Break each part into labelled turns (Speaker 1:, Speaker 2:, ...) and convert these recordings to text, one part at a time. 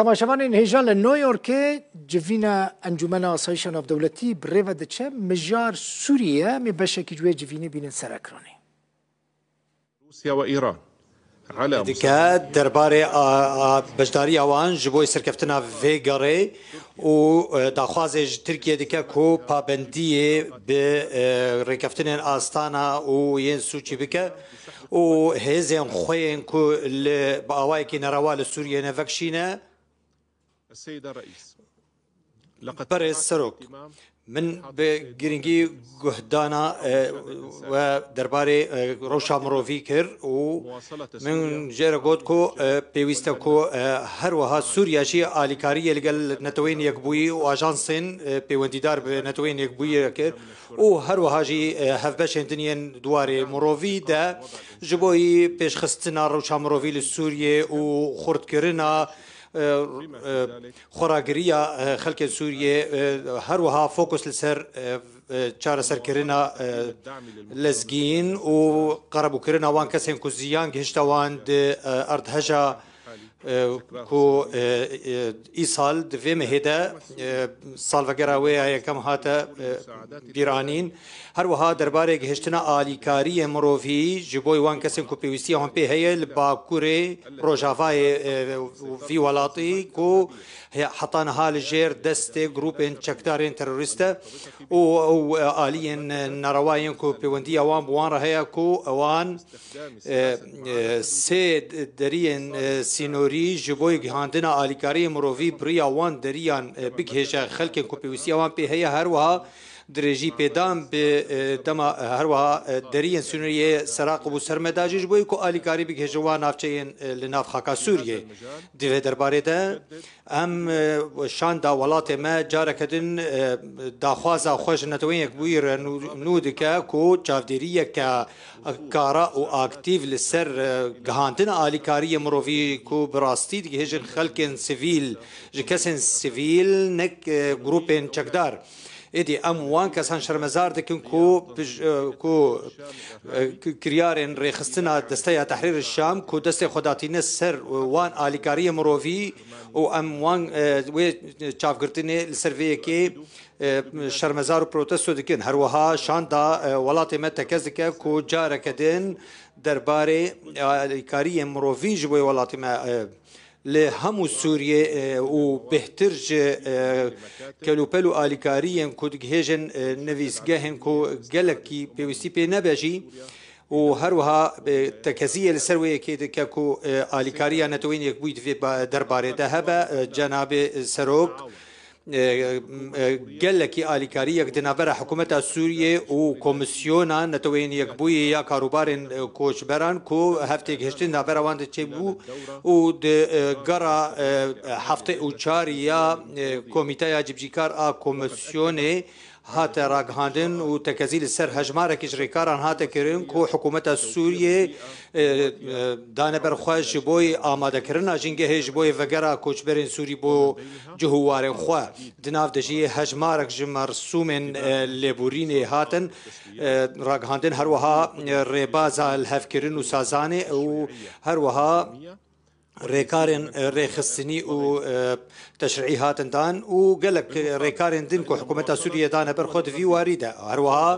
Speaker 1: تماشاوان این هیجان لنویورک جوین انجمن آسایش ناف دولتی بره و دچه مجار سوریه می بشه که جوی جوینی بینن سرکرانه
Speaker 2: روسیا و ایران دیکە دەربارەی بەشداری ئەوان ji بۆی سەرکەفتنا vêgarê û daxwazê ji Tirkiye dike ku pabendiyê bi rêkeftinên astana û yên sûçî bike û hêzên xuyên ku li bi awayekî nerawa li Sûriye nevekşîne, برز سروک من به گرنگی گهدانا و درباره روشا مروفی کرد و من جره گوت کو پیوسته کو هر وها سوریا شی آلیکاری لگل نتوین یکبوی و آژانسین پیوندیدار به نتوین یکبوی کرد و هر وها جی هفبش هندنین دواره مروفی ده جبوی پیشخستنا روشا مروفی لسوریه و خورد کرنا خۆراگریە خەکێ سووریێ هەروەها فۆکس لەسەر چارەسەرکردە لەزگین و قەرەبووکردن ئەوان کەسێن کو زیان گەشتەوان ئەردهژە ku îsal divê mihêde salvegera wê ye kem hate bîranîn her wiha derbarê gihiştina alîkariyê mirovî ji bo wan kesên ku pêwîstiya hon pê heye li bakurê rojavayê vî welatî ku hetan hal jêr destê grûpên çekdarên terorîst e û ew aliyên nerawayên ku pêwendiya wan bi wan re heye ku ewan sê deriyên sînorî Kurî ji bo gihandina alîkariyê mirovî biriya wan deriyan e, bigihêje xelkên ku pêwîsiya wan pê heye her wiha dirêjî pêdan bi dema herwiha deriyên Sûriyeyê seraqb û sermedajî ji bo ku alîkarî bigehjewa navçeyên li nav xaka Sûriyê. Di vê derbarê de em şanda welatê me careke din daxwaza xwe ji neteweyek bûyî nû dike ku çavdêriyeke kara û aktîv li ser gihandina alîkariyê mirovî ku bi rastî digihêjin xelkên sivîl ji kesên sivîl nek grupên çekdar. edi em wan kesan şermezar dikin ku e, ku e, kiryarên rêxistina desteya tehrîr Şam ku destê xwedatîne ser e, wan alîkariye mirovî û em wan wê çavgirtinê li ser vêyekê şermezar û protesto dikin herwiha şan da welatê me tekez dike ku careke din derbarê alîkariyê mirovî ji wê welatî me li hemû Sûriye û bêhtir ji kelûpel û alîkariyên ku dihêjin nivîsgehên ku gelekî pêwîstî pê nebe jî û herwiha tekeziyê li ser wê yekê dike ku alîkariya netewên yekbûyî divê derbarê de hebe cenabê serok. گەلێکی ئالیکاری یەکدنابەرە حکوومەتە سووریێ و کۆمسیۆنا نەتەوەین یەکبووی یا کاروبارên کۆچبەران کۆ هەفتێک هشتن نابەرەوان دەچێ بوو و گەڕا هەفتەی و چاری یا کۆمیتای یا جبجیکار ئا کۆمسیۆنێ هاتە ڕاگهاندن و تەکەزی لەسەر هەژمارەکی ژێکاران هاتە کردن کۆ حکوومەتە سووریێ دانەبەرخواش بۆی ئامادەکردن ناژینگە هێژ بۆی ڤگەرا کۆچبەرین سووری بۆ جهوارێن خوا دناو دەژیە هەژمارەك ji مەرسومên لێبورینê هاتن ڕاگهاندن هەروەها ڕێباز هەفkirin و سازانê و هەروەها ڕێکارێن ڕێخستنی و تەشرعی هاتندان و گەلک ڕێکارێن دن و حکوومەتە سووریەدانە بەرخۆت ڤیواریدا هەروەها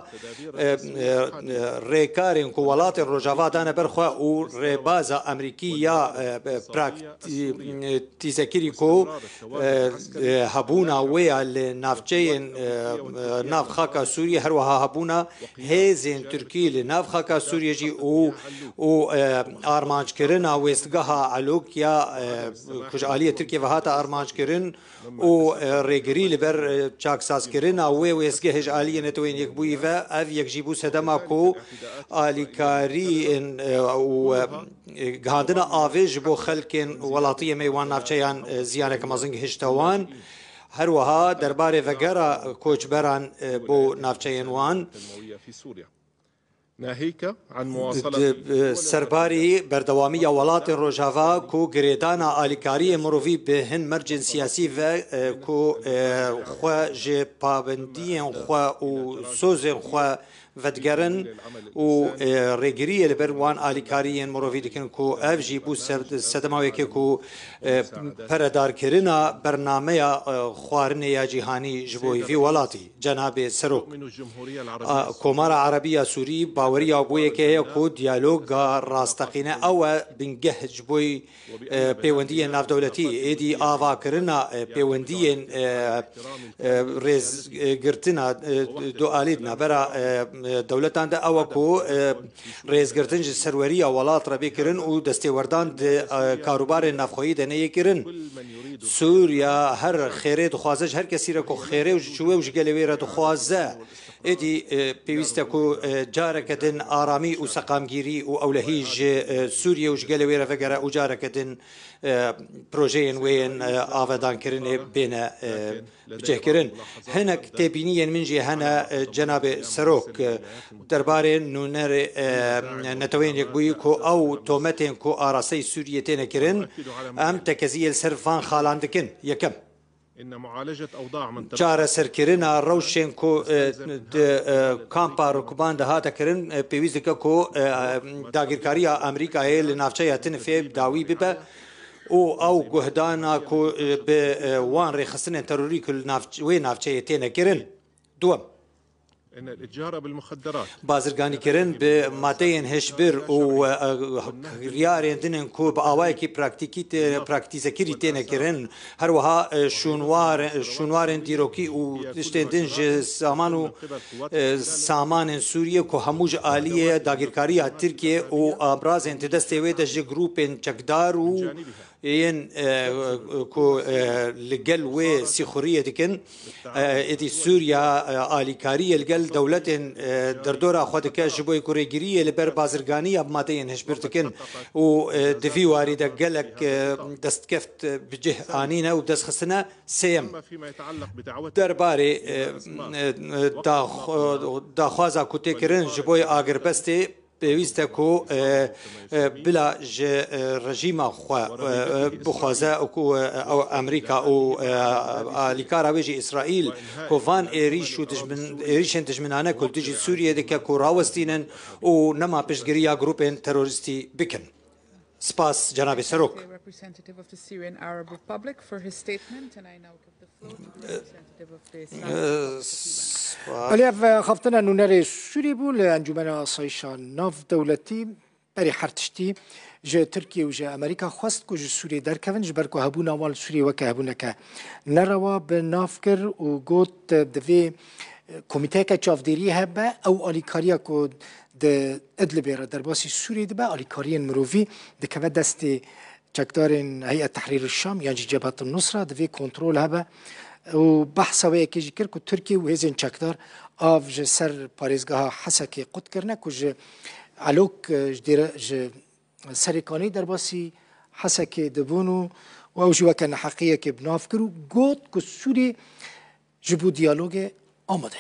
Speaker 2: ڕێکارێن و وڵاتی ڕۆژاوادانە بەرخوا و ڕێبازە ئەمریکی یا تیزەکیری کۆ هەبوونا وەیە لە نافچەیەن نافخاکە سووری هەروەها هەبوونا هێزێن تورکی لە نافخاکە سووریەژی و و ئارمانجکردن وێستگەها ئەلوک یا خوشحالی ترکیه و هاتا ئارمانجکردن û rêgirî li ber çaksazkirina wê wêzgehêj aliyê netewên yekbûî ve ev yekjî bû sedema ku alîkarîn eh, eh, eh, gihandina avê ji bo xelkên welatiyê e me wan navçeyan ziyaneke mezin gihişte wan. هەروەها دەربارێ vegera کۆچبەران بۆ ناوچەیەن وان ناهيك عن مواصلة سرباري بردوامية ولات روجافا كو غريدانا آليكاري مروفي بهن مرجن سياسي و كو اه، اه، خوا جي بابندين خوا و سوزن خوا vedigerin û rêgiriyê li ber wan alîkariyên mirovî dikin ku ev jî bû sedema wekê ku peredarkirina bernameya xwarinê ya cîhanî ji bo vî welatî cenabê serok Komara Arabiya Sûî baweriya bû yekê heye ku diyaloga rasteqîne ew e bingeh ji boî pêwendiyên navdewletî êdî avakirina pêwendiyên rêzgirtina do alî nabera دولتان د او کو رئیسګرتن چې سروری او ولات را بکرن او دستوردان د کاروبار نفخوی د نه یکرن سوریا هر خیره د خوازه هر کسی را کو خیره او چوي او ګلوي را د خوازه ئێدی پێویستە و جارەکەدن ئارامی و سەقامگیری و ئەو لە هیچ سووریە وشگە لە وێرە بەگەرە و جارەکەدن پرۆژەیەن وێن ئاوادانکردن بێنە بجێکردن هەنک تێبینیەن منجی هەنە جەنابێ سەرۆک دەربارێن نوونەرێ نەتەوەین یەکبووی کۆ ئەو تۆمەتێن کۆ ئاراسەی سووریە تێنەکردن ئەم تەکەزیە سەرفان خاڵاندکن یەکەم
Speaker 1: چارە سەرکردنا
Speaker 2: ڕەوشێن کۆ کامپا ڕکوبان دەهاتەکردن پێویستەکە کۆ داگیرکاریە ئەمریکا هەیە لە ناوچەیە تنفێ داوی ببە و ئەو گوهدانا وان ڕێخستنە تەروری کل وێ ناوچەیە تێنەکردن دووەم. بازرگانیکردن به مادهین هشبر و ریارین دنن کو به آوای کی پراکتیکی پراکتیزکری تنه کرن هر وها شونوار شونوارن دیروکی و تشتن دنج سامان و سامان سوریه کو هموج عالیه داگیرکاری ترکیه و ابراز انت دسته وی د گروپن چکدار و ين كو لقل و سيخورية دكن اتي سوريا آليكارية لقل دولتين دردورا خودكا جبوي كوريجيرية لبر بازرگانية بماتين هشبرتكن و دفي واريدا قلك دستكفت بجه آنينا ودست خسنا سيم درباري داخوازا كوتيكرن جبوي آقربستي پێویستە کۆ بلا ڕژیما بخوازە ئەو ئەمریکا و ئالیکارا وێژی ئیسرائیل کۆڤان عێریش و عێریشن دژمنانە کولتژی سووریە دەکە کوڕاوەستینن و نەما پشتگیری یا گروپێن تەرۆریستی بکن. سپاس جنابی سەرۆک.
Speaker 1: Aliyev eh, haftina nûnerê Sûrî bû li encumena asayişa nav dewletî berê her tiştî ji Tirkiye û ji Amerîka xwest ku ji Sûriyê derkevin ji ber ku hebûna wal Sûriyê weke hebûneke nerewa bi nav kir û got divê eh, komîteyeke çavdêriyê hebe ew alîkariya ku di Idlibê re derbasî Sûriyê dibe alîkariyên mirovî dikeve destê چکدارین هیئه تحریر الشام یان جبهه النصره د وی کنټرول هبه او بحث وای کی ذکر کو ترکی و هیزن چکدار اف ج سر پاریزگاه حسکی قد کرنا کو ج علوک ج سرکانی در باسی حسکی دبونو و او جو کن حقیه که بناف کرو گوت کو سوری جبو دیالوگ آماده